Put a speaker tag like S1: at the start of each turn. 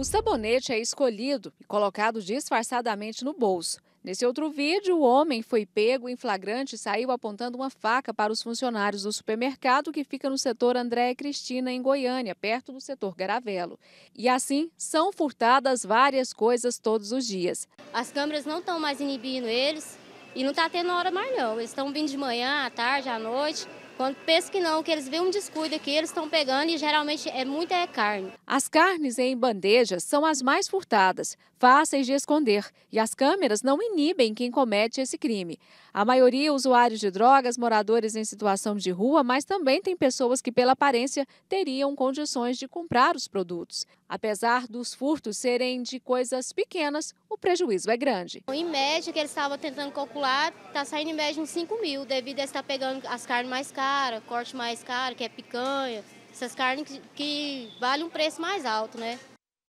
S1: O sabonete é escolhido e colocado disfarçadamente no bolso. Nesse outro vídeo, o homem foi pego em flagrante e saiu apontando uma faca para os funcionários do supermercado que fica no setor André e Cristina, em Goiânia, perto do setor Garavelo. E assim são furtadas várias coisas todos os dias.
S2: As câmeras não estão mais inibindo eles e não está tendo hora mais não. Eles estão vindo de manhã, à tarde, à noite. Quando penso que
S1: não, que eles veem um descuido aqui, eles estão pegando e geralmente é muita é carne. As carnes em bandeja são as mais furtadas, fáceis de esconder, e as câmeras não inibem quem comete esse crime. A maioria usuários de drogas, moradores em situação de rua, mas também tem pessoas que, pela aparência, teriam condições de comprar os produtos. Apesar dos furtos serem de coisas pequenas, o prejuízo é grande. Em média, que eles estavam
S2: tentando calcular, está saindo em média uns 5 mil, devido a estar pegando as carnes mais caras cara, corte mais caro, que é picanha, essas carnes que, que valem um preço mais alto, né?